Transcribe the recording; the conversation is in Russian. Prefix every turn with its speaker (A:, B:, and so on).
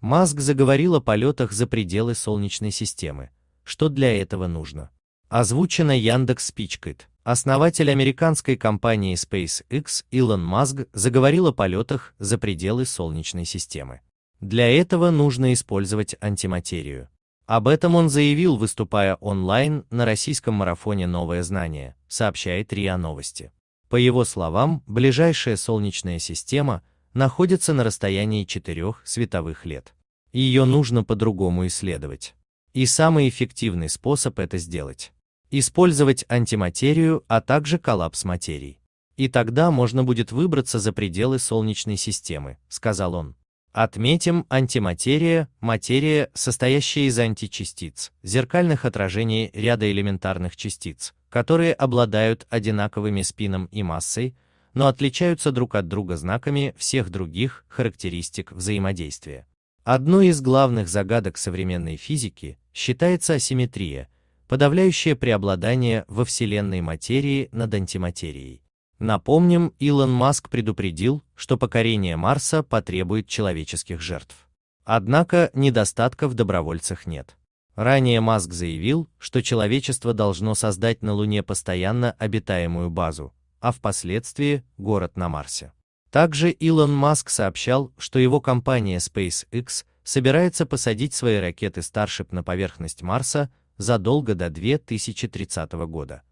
A: Маск заговорил о полетах за пределы Солнечной системы. Что для этого нужно? Озвучено Яндекс Спичкит. Основатель американской компании SpaceX Илон Маск заговорил о полетах за пределы Солнечной системы. Для этого нужно использовать антиматерию. Об этом он заявил, выступая онлайн на российском марафоне «Новое знание», сообщает РИА Новости. По его словам, ближайшая Солнечная система – находится на расстоянии четырех световых лет. Ее нужно по-другому исследовать. И самый эффективный способ это сделать – использовать антиматерию, а также коллапс материй. И тогда можно будет выбраться за пределы Солнечной системы, сказал он. Отметим антиматерия, материя, состоящая из античастиц, зеркальных отражений ряда элементарных частиц, которые обладают одинаковыми спином и массой, но отличаются друг от друга знаками всех других характеристик взаимодействия. Одной из главных загадок современной физики считается асимметрия, подавляющее преобладание во Вселенной материи над антиматерией. Напомним, Илон Маск предупредил, что покорение Марса потребует человеческих жертв. Однако недостатка в добровольцах нет. Ранее Маск заявил, что человечество должно создать на Луне постоянно обитаемую базу, а впоследствии город на Марсе. Также Илон Маск сообщал, что его компания SpaceX собирается посадить свои ракеты Starship на поверхность Марса задолго до 2030 года.